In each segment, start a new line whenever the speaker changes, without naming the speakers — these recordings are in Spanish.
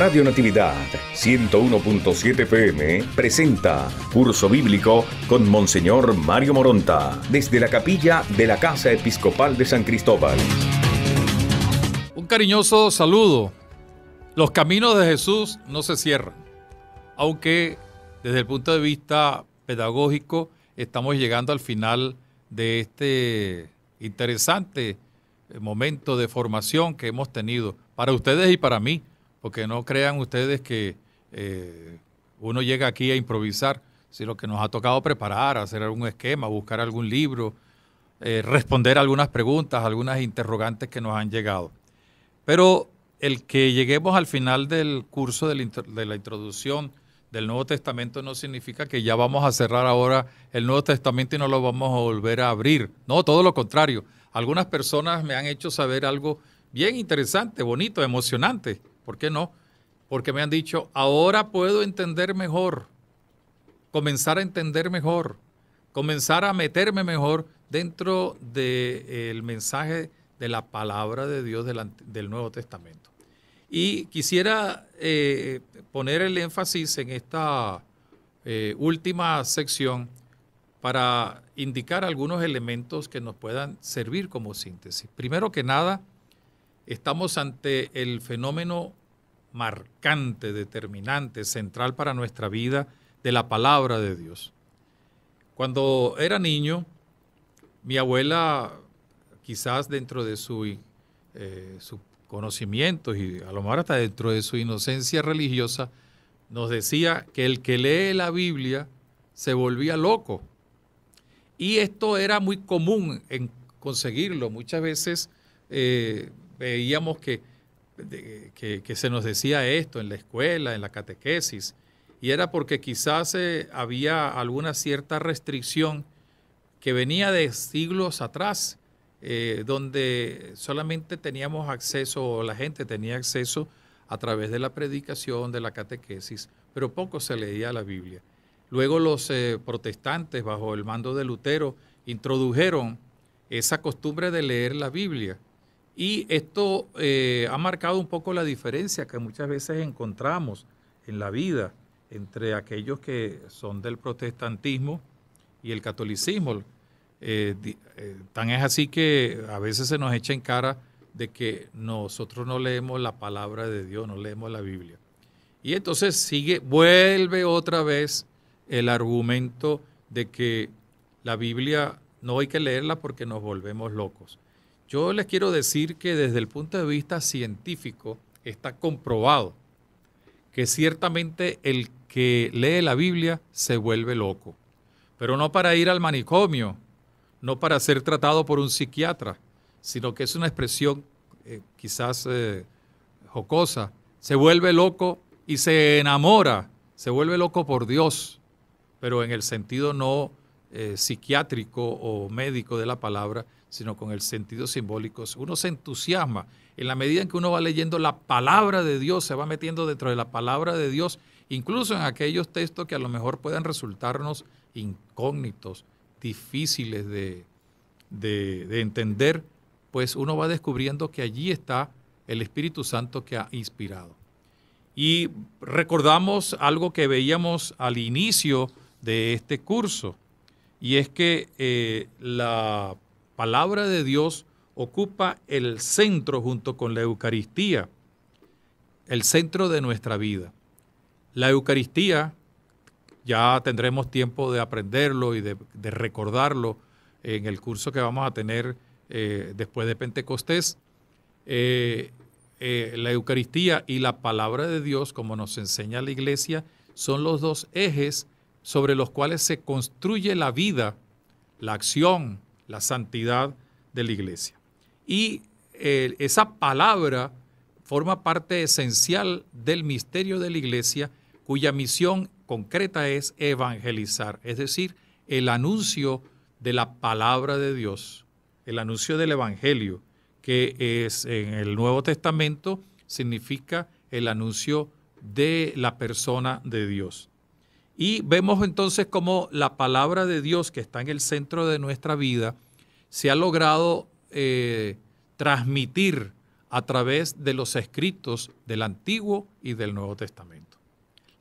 Radio Natividad 101.7 PM presenta Curso Bíblico con Monseñor Mario Moronta desde la capilla de la Casa Episcopal de San Cristóbal. Un cariñoso saludo. Los caminos de Jesús no se cierran, aunque desde el punto de vista pedagógico estamos llegando al final de este interesante momento de formación que hemos tenido para ustedes y para mí porque no crean ustedes que eh, uno llega aquí a improvisar, sino que nos ha tocado preparar, hacer algún esquema, buscar algún libro, eh, responder algunas preguntas, algunas interrogantes que nos han llegado. Pero el que lleguemos al final del curso de la introducción del Nuevo Testamento no significa que ya vamos a cerrar ahora el Nuevo Testamento y no lo vamos a volver a abrir. No, todo lo contrario. Algunas personas me han hecho saber algo bien interesante, bonito, emocionante. ¿Por qué no? Porque me han dicho, ahora puedo entender mejor, comenzar a entender mejor, comenzar a meterme mejor dentro del eh, mensaje de la palabra de Dios del, Nuevo Testamento. Y quisiera eh, poner el énfasis en esta eh, última sección para indicar algunos elementos que nos puedan servir como síntesis. Primero que nada, estamos ante el fenómeno marcante, determinante, central para nuestra vida de la palabra de Dios. Cuando era niño, mi abuela, quizás dentro de su, eh, conocimientos y a lo mejor hasta dentro de su inocencia religiosa, nos decía que el que lee la Biblia se volvía loco. Y esto era muy común en conseguirlo. Muchas veces eh, veíamos que que, se nos decía esto en la escuela, en la catequesis, y era porque quizás eh, había alguna cierta restricción que venía de siglos atrás, eh, donde solamente teníamos acceso, o la gente tenía acceso a través de la predicación, de la catequesis, pero poco se leía la Biblia. Luego los eh, protestantes, bajo el mando de Lutero, introdujeron esa costumbre de leer la Biblia y esto eh, ha marcado un poco la diferencia que muchas veces encontramos en la vida entre aquellos que son del protestantismo y el catolicismo. Eh, eh, tan es así que a veces se nos echa en cara de que nosotros no leemos la palabra de Dios, no leemos la Biblia. Y entonces sigue, vuelve otra vez el argumento de que la Biblia no hay que leerla porque nos volvemos locos. Yo les quiero decir que desde el punto de vista científico está comprobado que ciertamente el que lee la Biblia se vuelve loco, pero no para ir al manicomio, no para ser tratado por un psiquiatra, sino que es una expresión eh, quizás eh, jocosa, se vuelve loco y se enamora, se vuelve loco por Dios, pero en el sentido no eh, psiquiátrico o médico de la palabra, sino con el sentido simbólico. Uno se entusiasma. En la medida en que uno va leyendo la palabra de Dios, se va metiendo dentro de la palabra de Dios, incluso en aquellos textos que a lo mejor puedan resultarnos incógnitos, difíciles de, entender, pues uno va descubriendo que allí está el Espíritu Santo que ha inspirado. Y recordamos algo que veíamos al inicio de este curso, y es que eh, la palabra de Dios ocupa el centro junto con la Eucaristía, el centro de nuestra vida. La Eucaristía, ya tendremos tiempo de aprenderlo y de, recordarlo en el curso que vamos a tener eh, después de Pentecostés. Eh, eh, la Eucaristía y la palabra de Dios, como nos enseña la Iglesia, son los dos ejes sobre los cuales se construye la vida, la acción, la santidad de la iglesia. Y eh, esa palabra forma parte esencial del misterio de la iglesia, cuya misión concreta es evangelizar, es decir, el anuncio de la palabra de Dios, el anuncio del evangelio, que es en el Nuevo Testamento significa el anuncio de la persona de Dios. Y vemos entonces cómo la palabra de Dios, que está en el centro de nuestra vida, se ha logrado eh, transmitir a través de los escritos del Antiguo y del Nuevo Testamento.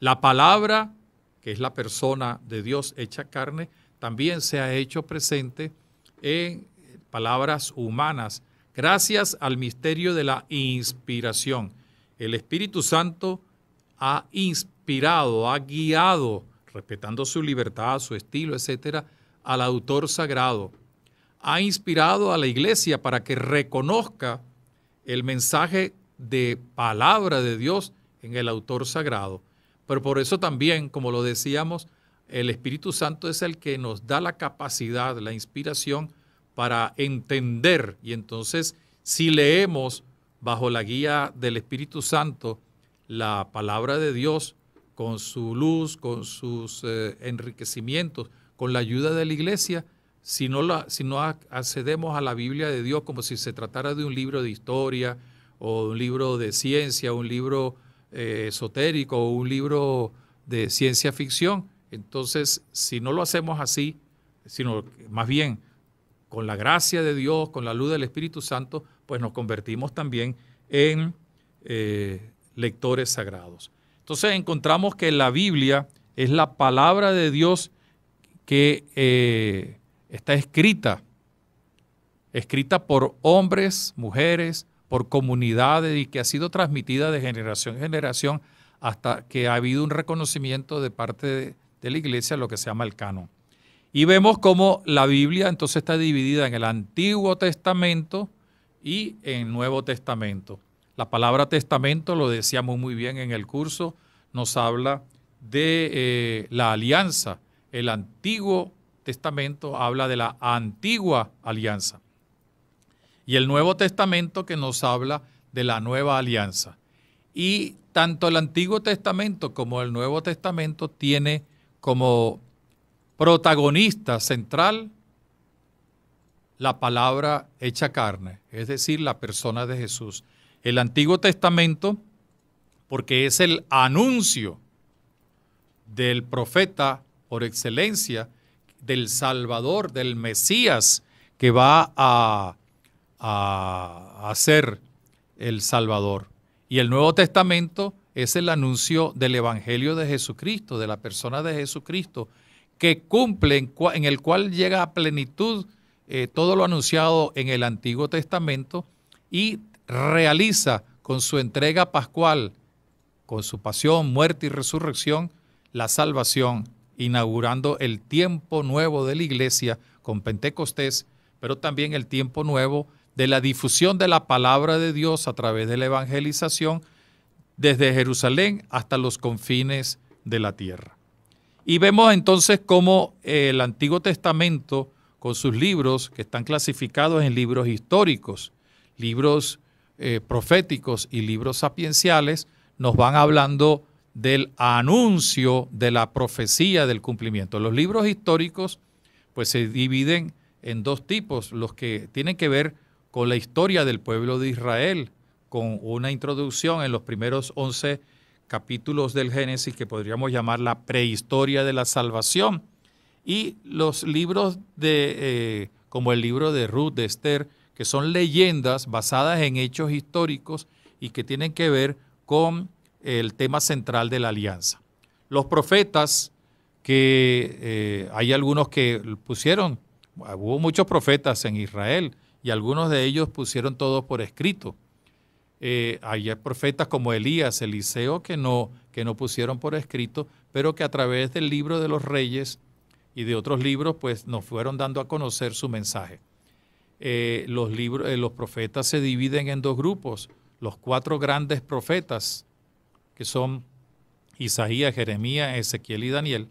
La palabra, que es la persona de Dios hecha carne, también se ha hecho presente en palabras humanas, gracias al misterio de la inspiración. El Espíritu Santo ha inspirado, ha guiado respetando su libertad, su estilo, etcétera, al autor sagrado. Ha inspirado a la iglesia para que reconozca el mensaje de palabra de Dios en el autor sagrado. Pero por eso también, como lo decíamos, el Espíritu Santo es el que nos da la capacidad, la inspiración para entender. Y entonces, si leemos bajo la guía del Espíritu Santo la palabra de Dios, con su luz, con sus eh, enriquecimientos, con la ayuda de la iglesia, si no, la, si no accedemos a la Biblia de Dios como si se tratara de un libro de historia o un libro de ciencia, un libro eh, esotérico o un libro de ciencia ficción. Entonces, si no lo hacemos así, sino más bien con la gracia de Dios, con la luz del Espíritu Santo, pues nos convertimos también en eh, lectores sagrados. Entonces encontramos que la Biblia es la palabra de Dios que eh, está escrita, escrita por hombres, mujeres, por comunidades y que ha sido transmitida de generación en generación hasta que ha habido un reconocimiento de parte de, de la iglesia, lo que se llama el canon. Y vemos cómo la Biblia entonces está dividida en el Antiguo Testamento y en el Nuevo Testamento. La palabra testamento, lo decíamos muy bien en el curso, nos habla de eh, la alianza. El Antiguo Testamento habla de la antigua alianza. Y el Nuevo Testamento que nos habla de la nueva alianza. Y tanto el Antiguo Testamento como el Nuevo Testamento tiene como protagonista central la palabra hecha carne, es decir, la persona de Jesús el Antiguo Testamento porque es el anuncio del profeta por excelencia, del Salvador, del Mesías, que va a, a, ser el Salvador. Y el Nuevo Testamento es el anuncio del Evangelio de Jesucristo, de la persona de Jesucristo, que cumple, en, el cual llega a plenitud eh, todo lo anunciado en el Antiguo Testamento y realiza con su entrega pascual, con su pasión, muerte y resurrección, la salvación, inaugurando el tiempo nuevo de la iglesia con Pentecostés, pero también el tiempo nuevo de la difusión de la palabra de Dios a través de la evangelización desde Jerusalén hasta los confines de la tierra. Y vemos entonces cómo eh, el Antiguo Testamento, con sus libros que están clasificados en libros históricos, libros eh, proféticos y libros sapienciales nos van hablando del anuncio de la profecía del cumplimiento. Los libros históricos pues se dividen en dos tipos, los que tienen que ver con la historia del pueblo de Israel, con una introducción en los primeros 11 capítulos del Génesis que podríamos llamar la prehistoria de la salvación, y los libros de, eh, como el libro de Ruth, de Esther, que son leyendas basadas en hechos históricos y que tienen que ver con el tema central de la alianza. Los profetas, que eh, hay algunos que pusieron, hubo muchos profetas en Israel y algunos de ellos pusieron todo por escrito. Eh, hay profetas como Elías, Eliseo, que no, que no pusieron por escrito, pero que a través del libro de los reyes y de otros libros, pues nos fueron dando a conocer su mensaje. Eh, los, libros, eh, los profetas se dividen en dos grupos. Los cuatro grandes profetas, que son Isaías, Jeremías, Ezequiel y Daniel,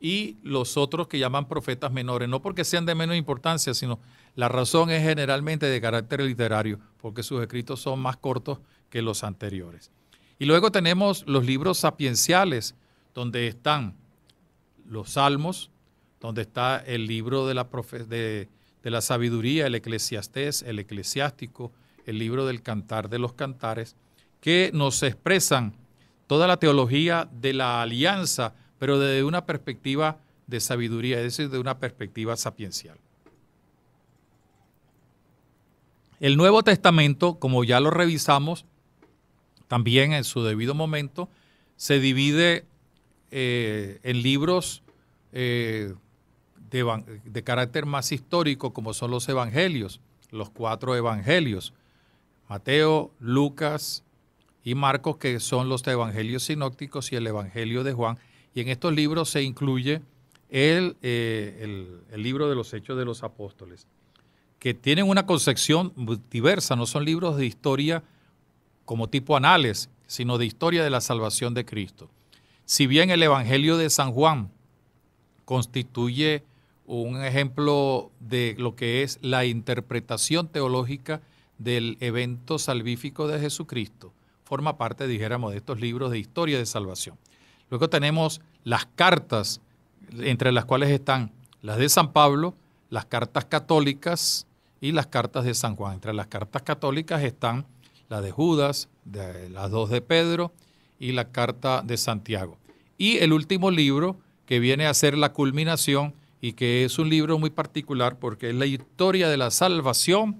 y los otros que llaman profetas menores, no porque sean de menos importancia, sino la razón es generalmente de carácter literario, porque sus escritos son más cortos que los anteriores. Y luego tenemos los libros sapienciales, donde están los salmos, donde está el libro de la profeta de la sabiduría, el eclesiastés, el eclesiástico, el libro del cantar de los cantares, que nos expresan toda la teología de la alianza, pero desde una perspectiva de sabiduría, es decir, de una perspectiva sapiencial. El Nuevo Testamento, como ya lo revisamos, también en su debido momento, se divide eh, en libros eh, de, carácter más histórico como son los evangelios, los cuatro evangelios, Mateo, Lucas y Marcos, que son los evangelios sinópticos y el evangelio de Juan. Y en estos libros se incluye el, eh, el, el libro de los Hechos de los Apóstoles, que tienen una concepción diversa, no son libros de historia como tipo anales, sino de historia de la salvación de Cristo. Si bien el Evangelio de San Juan constituye un ejemplo de lo que es la interpretación teológica del evento salvífico de Jesucristo. Forma parte, dijéramos, de estos libros de historia de salvación. Luego tenemos las cartas, entre las cuales están las de San Pablo, las cartas católicas y las cartas de San Juan. Entre las cartas católicas están las de Judas, las dos de Pedro y la carta de Santiago. Y el último libro, que viene a ser la culminación y que es un libro muy particular porque es la historia de la salvación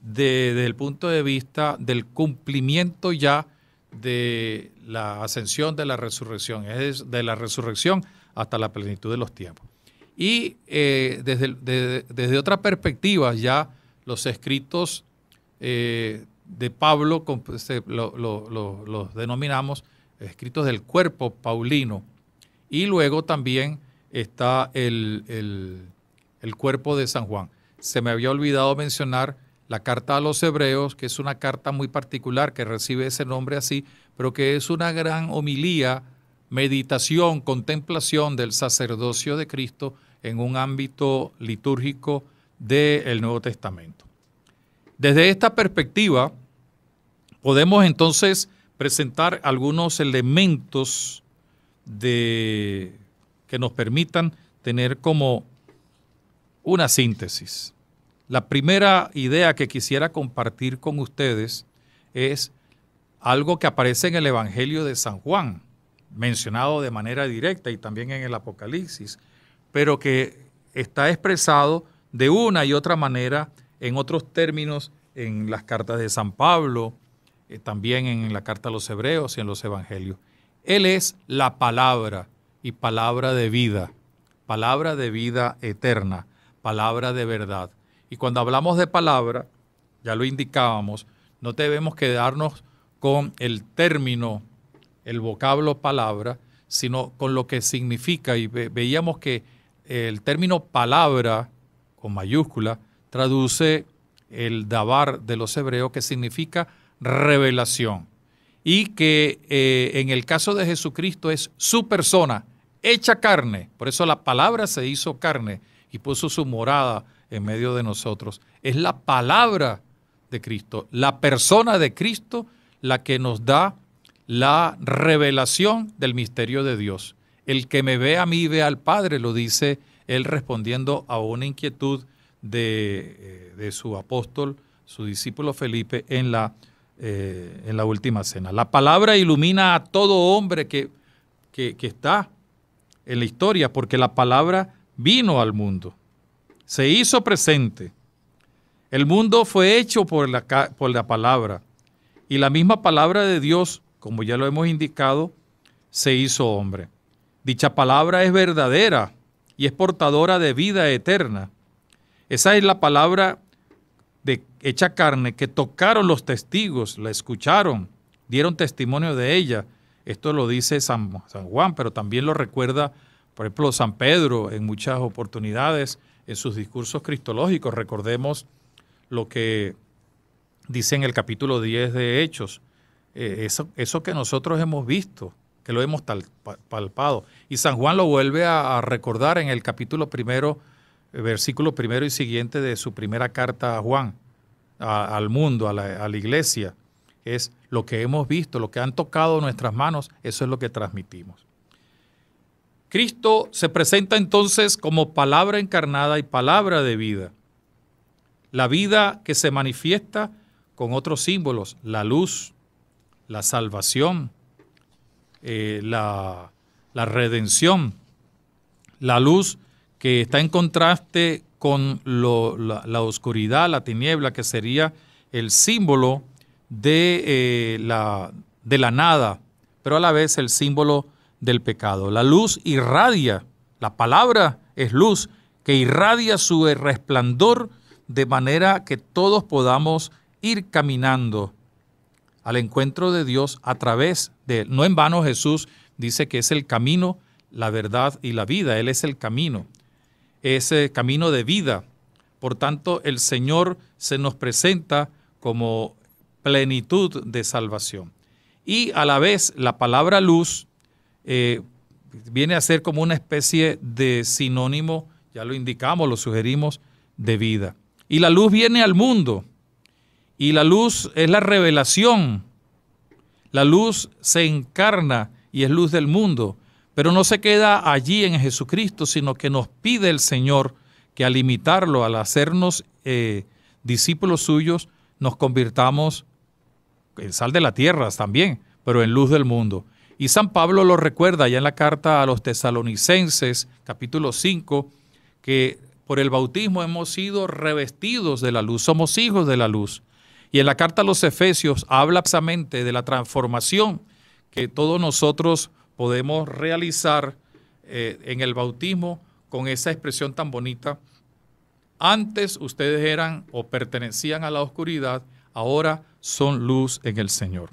desde el punto de vista del cumplimiento ya de la ascensión de la resurrección, es de la resurrección hasta la plenitud de los tiempos. Y eh, desde, desde, otra perspectiva ya los escritos eh, de Pablo los denominamos escritos del cuerpo paulino y luego también está el, cuerpo de San Juan. Se me había olvidado mencionar la carta a los hebreos, que es una carta muy particular que recibe ese nombre así, pero que es una gran homilía, meditación, contemplación del sacerdocio de Cristo en un ámbito litúrgico del Nuevo Testamento. Desde esta perspectiva, podemos entonces presentar algunos elementos de que nos permitan tener como una síntesis. La primera idea que quisiera compartir con ustedes es algo que aparece en el Evangelio de San Juan, mencionado de manera directa y también en el Apocalipsis, pero que está expresado de una y otra manera en otros términos en las cartas de San Pablo, eh, también en la carta a los Hebreos y en los Evangelios. Él es la palabra y palabra de vida, palabra de vida eterna, palabra de verdad. Y cuando hablamos de palabra, ya lo indicábamos, no debemos quedarnos con el término, el vocablo palabra, sino con lo que significa. Y veíamos que eh, el término palabra, con mayúscula, traduce el dabar de los hebreos, que significa revelación. Y que eh, en el caso de Jesucristo es su persona, hecha carne. Por eso la palabra se hizo carne y puso su morada en medio de nosotros. Es la palabra de Cristo, la persona de Cristo, la que nos da la revelación del misterio de Dios. El que me ve a mí ve al Padre, lo dice él respondiendo a una inquietud de, eh, su apóstol, su discípulo Felipe, en la, eh, en la última cena. La palabra ilumina a todo hombre que está en la historia, porque la palabra vino al mundo, se hizo presente. El mundo fue hecho por la, palabra y la misma palabra de Dios, como ya lo hemos indicado, se hizo hombre. Dicha palabra es verdadera y es portadora de vida eterna. Esa es la palabra de hecha carne que tocaron los testigos, la escucharon, dieron testimonio de ella esto lo dice San, Juan, pero también lo recuerda, por ejemplo, San Pedro en muchas oportunidades en sus discursos cristológicos. Recordemos lo que dice en el capítulo 10 de Hechos, eh, eso, que nosotros hemos visto, que lo hemos palpado. Y San Juan lo vuelve a, recordar en el capítulo primero, eh, versículo primero y siguiente de su primera carta a Juan, al mundo, a la iglesia es lo que hemos visto, lo que han tocado nuestras manos, eso es lo que transmitimos. Cristo se presenta entonces como palabra encarnada y palabra de vida. La vida que se manifiesta con otros símbolos, la luz, la salvación, eh, la, redención, la luz que está en contraste con la, la, oscuridad, la tiniebla, que sería el símbolo de, eh, la, de la nada, pero a la vez el símbolo del pecado. La luz irradia, la palabra es luz que irradia su resplandor de manera que todos podamos ir caminando al encuentro de Dios a través de él. No en vano Jesús dice que es el camino, la verdad y la vida. Él es el camino, ese eh, camino de vida. Por tanto, el Señor se nos presenta como plenitud de salvación. Y a la vez la palabra luz eh, viene a ser como una especie de sinónimo, ya lo indicamos, lo sugerimos, de vida. Y la luz viene al mundo. Y la luz es la revelación. La luz se encarna y es luz del mundo. Pero no se queda allí en Jesucristo, sino que nos pide el Señor que al imitarlo, al hacernos eh, discípulos suyos, nos convirtamos eh, sal de la tierra también, pero en luz del mundo. Y San Pablo lo recuerda ya en la carta a los tesalonicenses, capítulo 5, que por el bautismo hemos sido revestidos de la luz, somos hijos de la luz. Y en la carta a los Efesios habla precisamente de la transformación que todos nosotros podemos realizar eh, en el bautismo con esa expresión tan bonita. Antes ustedes eran o pertenecían a la oscuridad, ahora son luz en el Señor.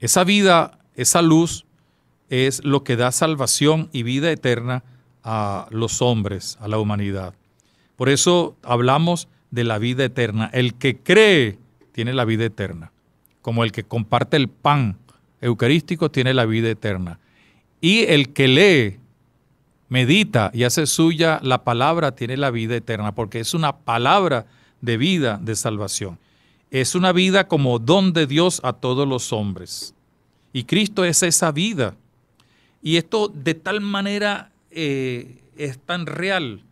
Esa vida, esa luz, es lo que da salvación y vida eterna a los hombres, a la humanidad. Por eso hablamos de la vida eterna. El que cree tiene la vida eterna. Como el que comparte el pan eucarístico tiene la vida eterna. Y el que lee, medita y hace suya la palabra tiene la vida eterna, porque es una palabra de vida de salvación. Es una vida como don de Dios a todos los hombres. Y Cristo es esa vida. Y esto de tal manera eh, es tan real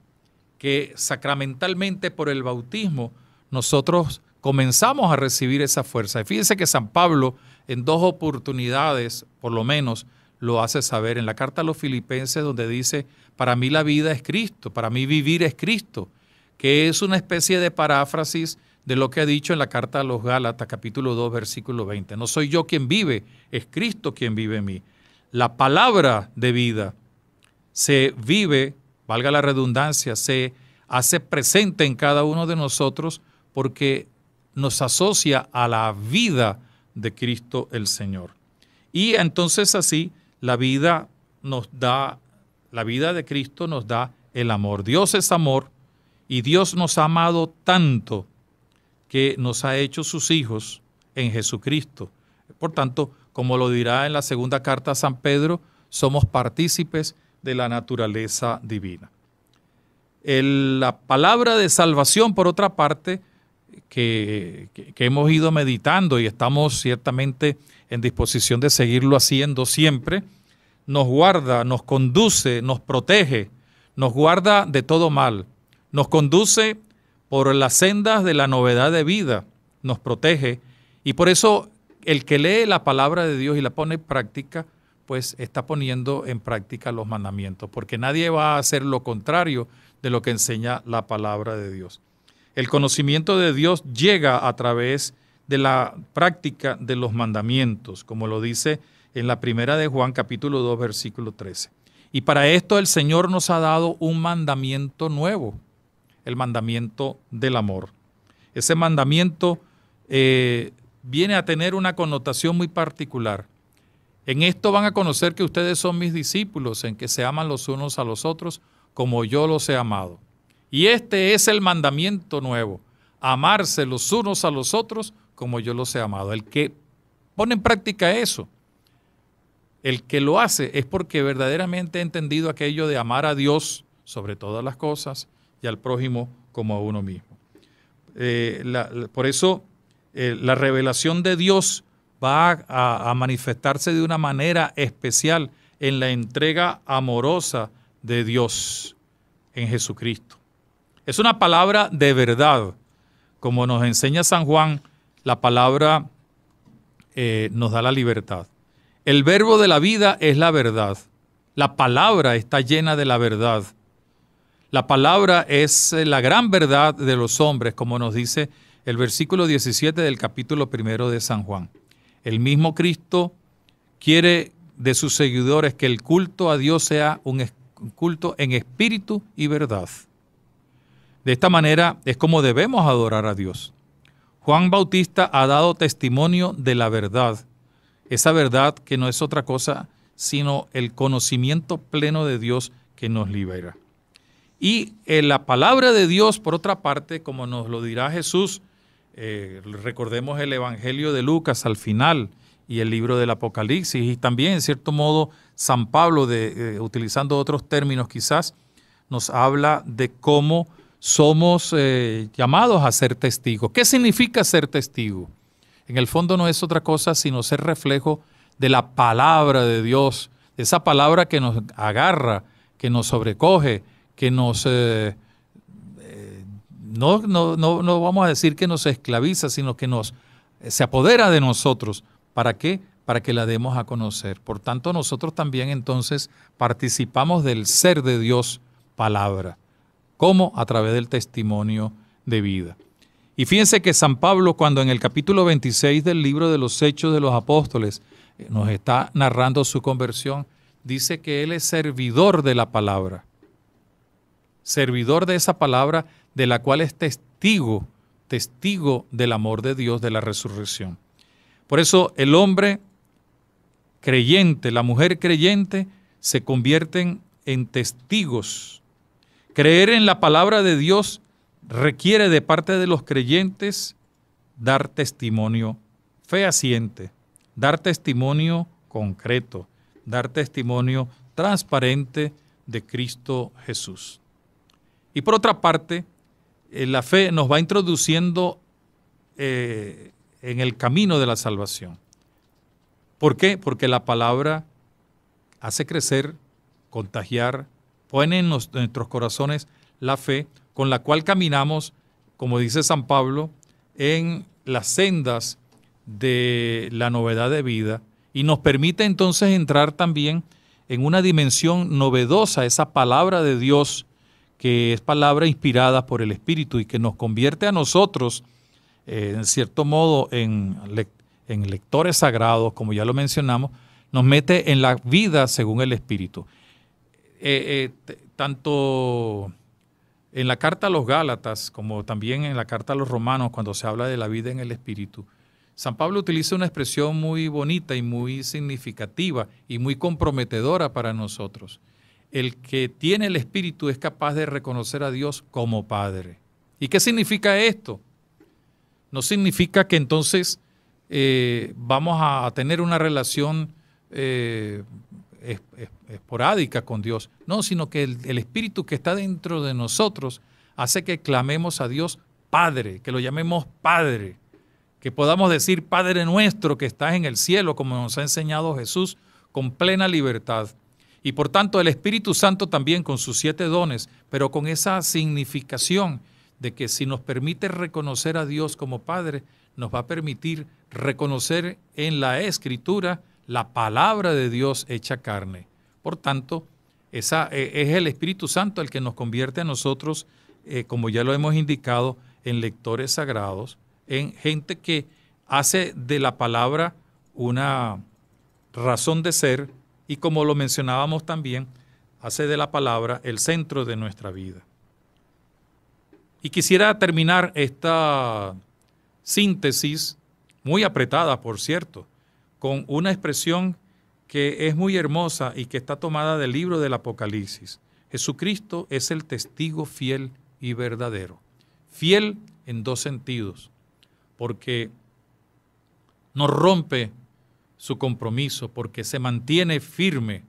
que sacramentalmente por el bautismo nosotros comenzamos a recibir esa fuerza. Y fíjense que San Pablo en dos oportunidades, por lo menos, lo hace saber en la carta a los filipenses donde dice, para mí la vida es Cristo, para mí vivir es Cristo que es una especie de paráfrasis de lo que ha dicho en la carta a los Gálatas capítulo 2 versículo 20. No soy yo quien vive, es Cristo quien vive en mí. La palabra de vida se vive, valga la redundancia, se hace presente en cada uno de nosotros porque nos asocia a la vida de Cristo el Señor. Y entonces así la vida nos da, la vida de Cristo nos da el amor. Dios es amor y Dios nos ha amado tanto que nos ha hecho sus hijos en Jesucristo. Por tanto, como lo dirá en la segunda carta a San Pedro, somos partícipes de la naturaleza divina. la palabra de salvación, por otra parte, que, hemos ido meditando y estamos ciertamente en disposición de seguirlo haciendo siempre, nos guarda, nos conduce, nos protege, nos guarda de todo mal. Nos conduce por las sendas de la novedad de vida, nos protege y por eso el que lee la palabra de Dios y la pone en práctica, pues está poniendo en práctica los mandamientos, porque nadie va a hacer lo contrario de lo que enseña la palabra de Dios. El conocimiento de Dios llega a través de la práctica de los mandamientos, como lo dice en la primera de Juan capítulo 2 versículo 13. Y para esto el Señor nos ha dado un mandamiento nuevo, el mandamiento del amor. Ese mandamiento eh, viene a tener una connotación muy particular. En esto van a conocer que ustedes son mis discípulos, en que se aman los unos a los otros como yo los he amado. Y este es el mandamiento nuevo, amarse los unos a los otros como yo los he amado. El que pone en práctica eso, el que lo hace es porque verdaderamente ha entendido aquello de amar a Dios sobre todas las cosas y al prójimo como a uno mismo. Eh, por eso eh, la revelación de Dios va a, manifestarse de una manera especial en la entrega amorosa de Dios en Jesucristo. Es una palabra de verdad. Como nos enseña San Juan, la palabra eh, nos da la libertad. El verbo de la vida es la verdad. La palabra está llena de la verdad. La palabra es eh, la gran verdad de los hombres, como nos dice el versículo 17 del capítulo primero de San Juan. El mismo Cristo quiere de sus seguidores que el culto a Dios sea un culto en espíritu y verdad. De esta manera es como debemos adorar a Dios. Juan Bautista ha dado testimonio de la verdad, esa verdad que no es otra cosa sino el conocimiento pleno de Dios que nos libera. Y eh, la palabra de Dios, por otra parte, como nos lo dirá Jesús, eh, recordemos el Evangelio de Lucas al final y el libro del Apocalipsis, y también, en cierto modo, San Pablo, eh, utilizando otros términos quizás, nos habla de cómo somos llamados a ser testigos. ¿Qué significa ser testigo? En el fondo no es otra cosa sino ser reflejo de la palabra de Dios, de esa palabra que nos agarra, que nos sobrecoge, que nos... Eh, no, no, no, no, vamos a decir que nos esclaviza, sino que nos eh, se apodera de nosotros. ¿Para qué? Para que la demos a conocer. Por tanto, nosotros también entonces participamos del ser de Dios, palabra. como A través del testimonio de vida. Y fíjense que San Pablo, cuando en el capítulo 26 del libro de los Hechos de los Apóstoles eh, nos está narrando su conversión, dice que él es servidor de la palabra servidor de esa palabra de la cual es testigo, testigo del amor de Dios de la resurrección. Por eso el hombre creyente, la mujer creyente, se convierten en testigos. Creer en la palabra de Dios requiere de parte de los creyentes dar testimonio fehaciente, dar testimonio concreto, dar testimonio transparente de Cristo Jesús. Y por otra parte, eh, la fe nos va introduciendo eh, en el camino de la salvación. ¿Por qué? Porque la palabra hace crecer, contagiar, pone en nuestros corazones la fe con la cual caminamos, como dice San Pablo, en las sendas de la novedad de vida y nos permite entonces entrar también en una dimensión novedosa, esa palabra de Dios que es palabra inspirada por el Espíritu y que nos convierte a nosotros, eh, en cierto modo, en, lectores sagrados, como ya lo mencionamos, nos mete en la vida según el Espíritu. Eh, eh, tanto en la carta a los Gálatas como también en la carta a los Romanos, cuando se habla de la vida en el Espíritu, San Pablo utiliza una expresión muy bonita y muy significativa y muy comprometedora para nosotros el que tiene el Espíritu es capaz de reconocer a Dios como Padre. ¿Y qué significa esto? No significa que entonces eh, vamos a tener una relación eh, esporádica con Dios, no, sino que el, el Espíritu que está dentro de nosotros hace que clamemos a Dios Padre, que lo llamemos Padre, que podamos decir Padre nuestro que estás en el cielo, como nos ha enseñado Jesús, con plena libertad. Y por tanto el Espíritu Santo también con sus siete dones, pero con esa significación de que si nos permite reconocer a Dios como Padre, nos va a permitir reconocer en la Escritura la palabra de Dios hecha carne. Por tanto, esa, e, es el Espíritu Santo el que nos convierte a nosotros, eh, como ya lo hemos indicado, en lectores sagrados, en gente que hace de la palabra una razón de ser, y como lo mencionábamos también, hace de la palabra el centro de nuestra vida. Y quisiera terminar esta síntesis, muy apretada por cierto, con una expresión que es muy hermosa y que está tomada del libro del Apocalipsis. Jesucristo es el testigo fiel y verdadero. Fiel en dos sentidos, porque nos rompe su compromiso, porque se mantiene firme,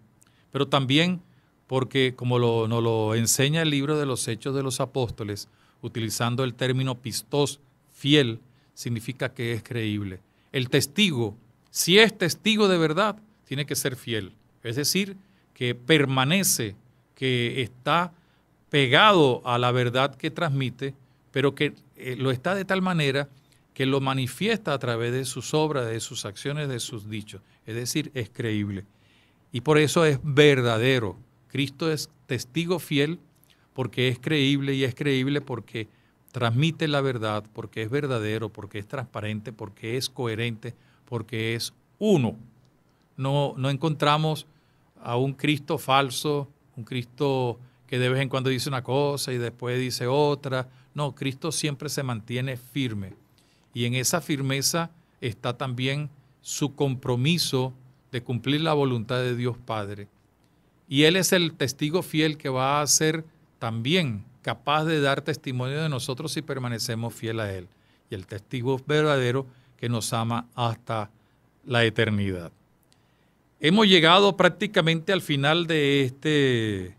pero también porque, como lo, nos lo enseña el libro de los Hechos de los Apóstoles, utilizando el término pistos, fiel, significa que es creíble. El testigo, si es testigo de verdad, tiene que ser fiel, es decir, que permanece, que está pegado a la verdad que transmite, pero que eh, lo está de tal manera que lo manifiesta a través de sus obras, de sus acciones, de sus dichos. Es decir, es creíble. Y por eso es verdadero. Cristo es testigo fiel porque es creíble y es creíble porque transmite la verdad, porque es verdadero, porque es transparente, porque es coherente, porque es uno. No, no encontramos a un Cristo falso, un Cristo que de vez en cuando dice una cosa y después dice otra. No, Cristo siempre se mantiene firme. Y en esa firmeza está también su compromiso de cumplir la voluntad de Dios Padre. Y Él es el testigo fiel que va a ser también capaz de dar testimonio de nosotros si permanecemos fiel a Él. Y el testigo verdadero que nos ama hasta la eternidad. Hemos llegado prácticamente al final de este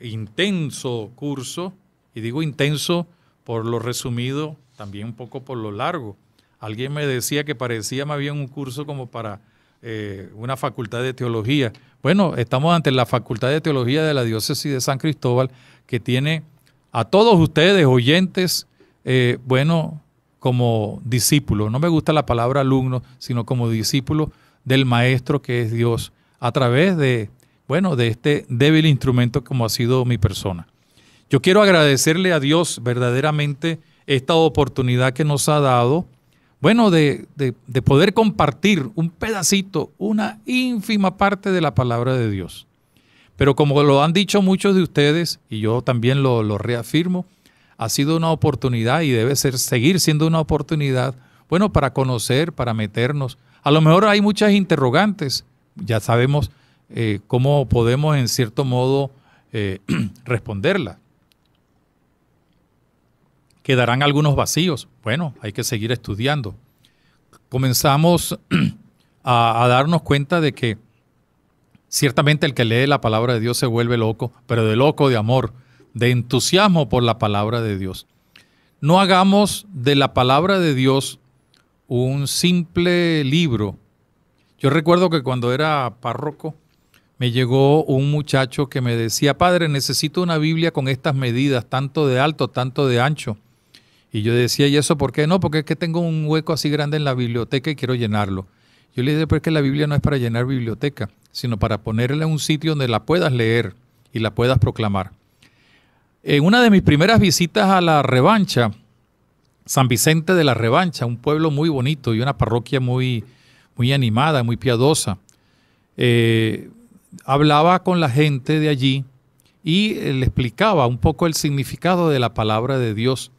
intenso curso, y digo intenso por lo resumido también un poco por lo largo. Alguien me decía que parecía más bien un curso como para eh, una facultad de teología. Bueno, estamos ante la Facultad de Teología de la Diócesis de San Cristóbal, que tiene a todos ustedes, oyentes, eh, bueno, como discípulos. No me gusta la palabra alumno, sino como discípulo del Maestro que es Dios, a través de, bueno, de este débil instrumento como ha sido mi persona. Yo quiero agradecerle a Dios verdaderamente esta oportunidad que nos ha dado, bueno, de, poder compartir un pedacito, una ínfima parte de la palabra de Dios. Pero como lo han dicho muchos de ustedes, y yo también lo, reafirmo, ha sido una oportunidad y debe ser, seguir siendo una oportunidad, bueno, para conocer, para meternos. A lo mejor hay muchas interrogantes, ya sabemos eh, cómo podemos en cierto modo eh, responderlas. Quedarán algunos vacíos. Bueno, hay que seguir estudiando. Comenzamos a, darnos cuenta de que ciertamente el que lee la palabra de Dios se vuelve loco, pero de loco de amor, de entusiasmo por la palabra de Dios. No hagamos de la palabra de Dios un simple libro. Yo recuerdo que cuando era párroco me llegó un muchacho que me decía, padre, necesito una Biblia con estas medidas, tanto de alto, tanto de ancho. Y yo decía, ¿y eso por qué no? Porque es que tengo un hueco así grande en la biblioteca y quiero llenarlo. Yo le dije, pues es que la Biblia no es para llenar biblioteca, sino para ponerla en un sitio donde la puedas leer y la puedas proclamar. En una de mis primeras visitas a la revancha, San Vicente de la Revancha, un pueblo muy bonito y una parroquia muy, muy animada, muy piadosa, eh, hablaba con la gente de allí y le explicaba un poco el significado de la palabra de Dios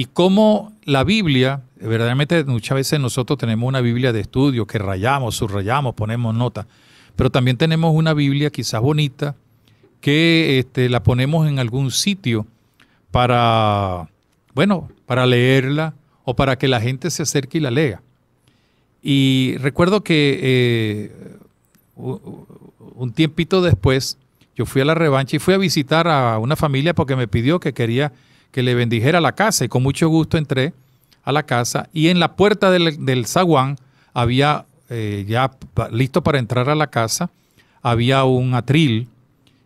y cómo la Biblia, verdaderamente muchas veces nosotros tenemos una Biblia de estudio que rayamos, subrayamos, ponemos notas, pero también tenemos una Biblia quizás bonita que este, la ponemos en algún sitio para, bueno, para leerla o para que la gente se acerque y la lea. Y recuerdo que eh, un tiempito después yo fui a la revancha y fui a visitar a una familia porque me pidió que quería que le bendijera la casa y con mucho gusto entré a la casa y en la puerta del, del zaguán había, eh, ya listo para entrar a la casa, había un atril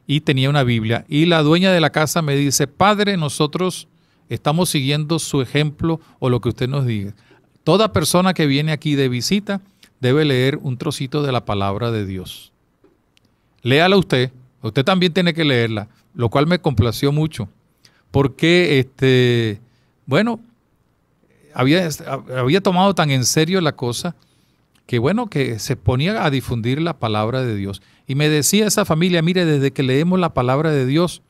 y tenía una Biblia y la dueña de la casa me dice, Padre, nosotros estamos siguiendo su ejemplo o lo que usted nos diga. Toda persona que viene aquí de visita debe leer un trocito de la palabra de Dios. Léala usted, usted también tiene que leerla, lo cual me complació mucho porque, este, bueno, había, había tomado tan en serio la cosa que, bueno, que se ponía a difundir la palabra de Dios. Y me decía esa familia, mire, desde que leemos la palabra de Dios,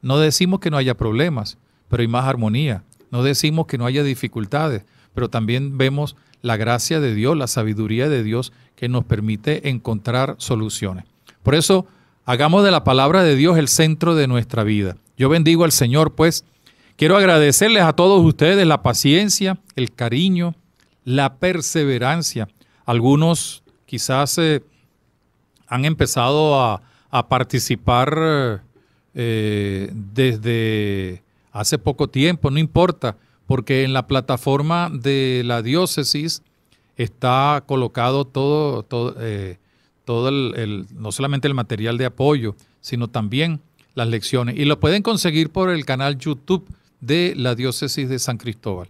no decimos que no haya problemas, pero hay más armonía. No decimos que no haya dificultades, pero también vemos la gracia de Dios, la sabiduría de Dios que nos permite encontrar soluciones. Por eso, hagamos de la palabra de Dios el centro de nuestra vida. Yo bendigo al Señor, pues. Quiero agradecerles a todos ustedes la paciencia, el cariño, la perseverancia. Algunos quizás eh, han empezado a, participar eh, desde hace poco tiempo, no importa, porque en la plataforma de la diócesis está colocado todo, todo, eh, todo el, no solamente el material de apoyo, sino también las lecciones. Y lo pueden conseguir por el canal YouTube de la Diócesis de San Cristóbal.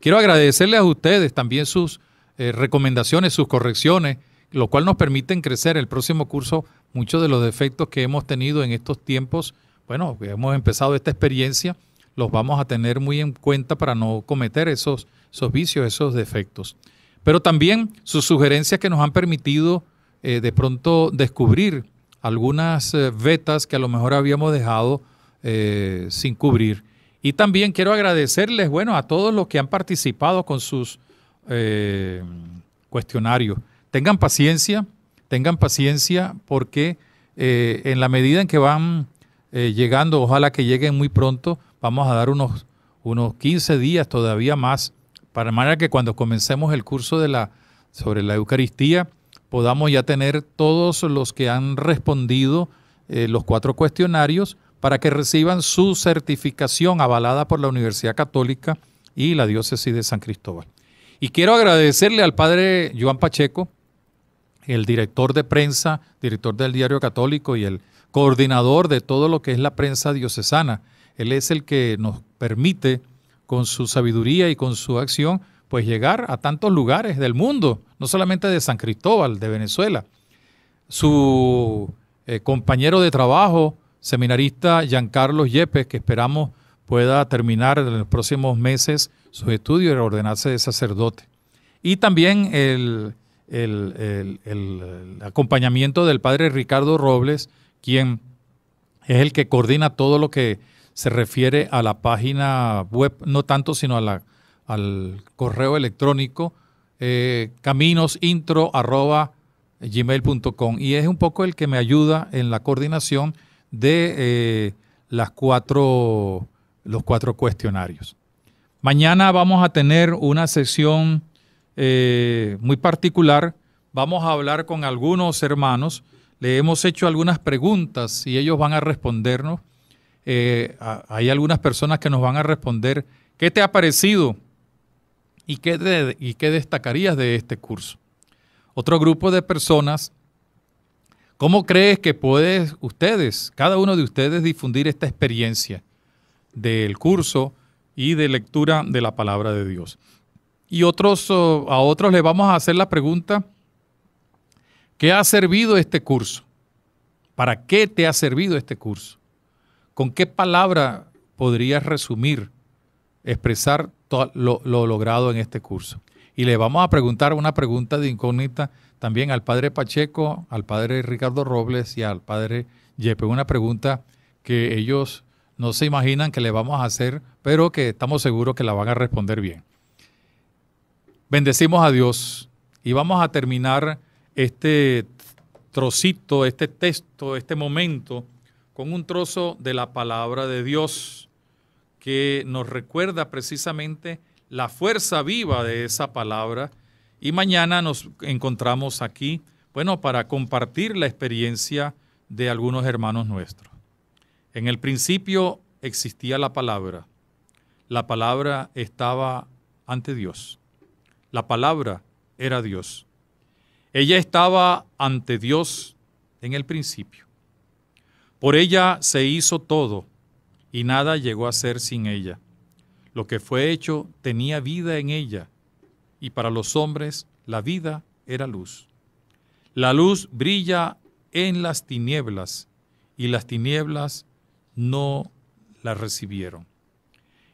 Quiero agradecerles a ustedes también sus eh, recomendaciones, sus correcciones, lo cual nos permite crecer el próximo curso muchos de los defectos que hemos tenido en estos tiempos. Bueno, hemos empezado esta experiencia, los vamos a tener muy en cuenta para no cometer esos, vicios, esos defectos. Pero también sus sugerencias que nos han permitido eh, de pronto descubrir algunas eh, vetas que a lo mejor habíamos dejado eh, sin cubrir. Y también quiero agradecerles, bueno, a todos los que han participado con sus eh, cuestionarios. Tengan paciencia, tengan paciencia porque en la medida en que van llegando, ojalá que lleguen muy pronto, vamos a dar unos, unos 15 días todavía más, para manera que cuando comencemos el curso de la, sobre la Eucaristía, podamos ya tener todos los que han respondido eh, los cuatro cuestionarios para que reciban su certificación avalada por la Universidad Católica y la Diócesis de San Cristóbal. Y quiero agradecerle al padre Joan Pacheco, el director de prensa, director del Diario Católico y el coordinador de todo lo que es la prensa diocesana. Él es el que nos permite, con su sabiduría y con su acción, pues llegar a tantos lugares del mundo, no solamente de San Cristóbal, de Venezuela. Su eh, compañero de trabajo, seminarista Giancarlo Yepes, que esperamos pueda terminar en los próximos meses sus estudios y ordenarse de sacerdote. Y también el, acompañamiento del padre Ricardo Robles, quien es el que coordina todo lo que se refiere a la página web, no tanto sino a la al correo electrónico eh, caminosintro.gmail.com y es un poco el que me ayuda en la coordinación de eh, las cuatro, los cuatro cuestionarios. Mañana vamos a tener una sesión eh, muy particular. Vamos a hablar con algunos hermanos. Le hemos hecho algunas preguntas y ellos van a respondernos. Eh, hay algunas personas que nos van a responder, ¿qué te ha parecido ¿Y qué, ¿Y qué destacarías de este curso? Otro grupo de personas, ¿cómo crees que puedes ustedes, cada uno de ustedes, difundir esta experiencia del curso y de lectura de la palabra de Dios? Y otros, a otros le vamos a hacer la pregunta, ¿qué ha servido este curso? ¿Para qué te ha servido este curso? ¿Con qué palabra podrías resumir, expresar lo, logrado en este curso. Y le vamos a preguntar una pregunta de incógnita también al padre Pacheco, al padre Ricardo Robles y al padre Yepe. Una pregunta que ellos no se imaginan que le vamos a hacer, pero que estamos seguros que la van a responder bien. Bendecimos a Dios y vamos a terminar este trocito, este texto, este momento, con un trozo de la palabra de Dios que nos recuerda precisamente la fuerza viva de esa palabra. Y mañana nos encontramos aquí, bueno, para compartir la experiencia de algunos hermanos nuestros. En el principio existía la palabra. La palabra estaba ante Dios. La palabra era Dios. Ella estaba ante Dios en el principio. Por ella se hizo todo y nada llegó a ser sin ella. Lo que fue hecho tenía vida en ella, y para los hombres la vida era luz. La luz brilla en las tinieblas, y las tinieblas no la recibieron.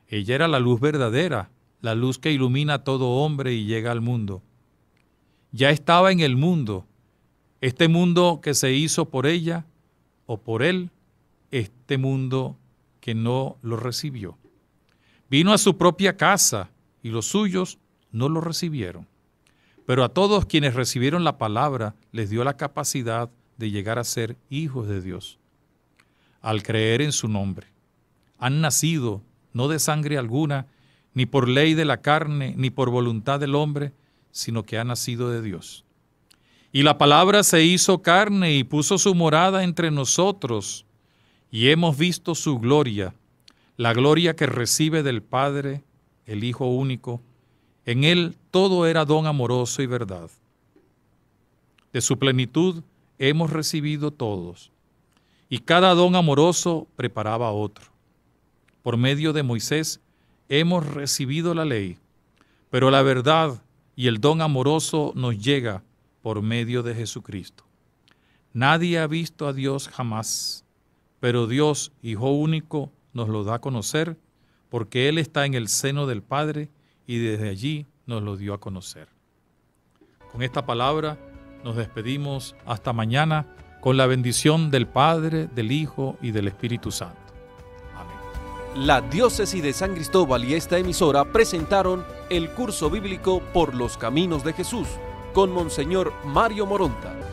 Ella era la luz verdadera, la luz que ilumina todo hombre y llega al mundo. Ya estaba en el mundo. Este mundo que se hizo por ella o por él, este mundo que no lo recibió. Vino a su propia casa y los suyos no lo recibieron. Pero a todos quienes recibieron la palabra les dio la capacidad de llegar a ser hijos de Dios. Al creer en su nombre, han nacido no de sangre alguna, ni por ley de la carne, ni por voluntad del hombre, sino que han nacido de Dios. Y la palabra se hizo carne y puso su morada entre nosotros y hemos visto su gloria, la gloria que recibe del Padre, el Hijo único. En él todo era don amoroso y verdad. De su plenitud hemos recibido todos, y cada don amoroso preparaba otro. Por medio de Moisés hemos recibido la ley, pero la verdad y el don amoroso nos llega por medio de Jesucristo. Nadie ha visto a Dios jamás pero Dios, Hijo único, nos lo da a conocer porque Él está en el seno del Padre y desde allí nos lo dio a conocer. Con esta palabra nos despedimos hasta mañana con la bendición del Padre, del Hijo y del Espíritu Santo. Amén. La diócesis de San Cristóbal y esta emisora presentaron el curso bíblico Por los Caminos de Jesús con Monseñor Mario Moronta.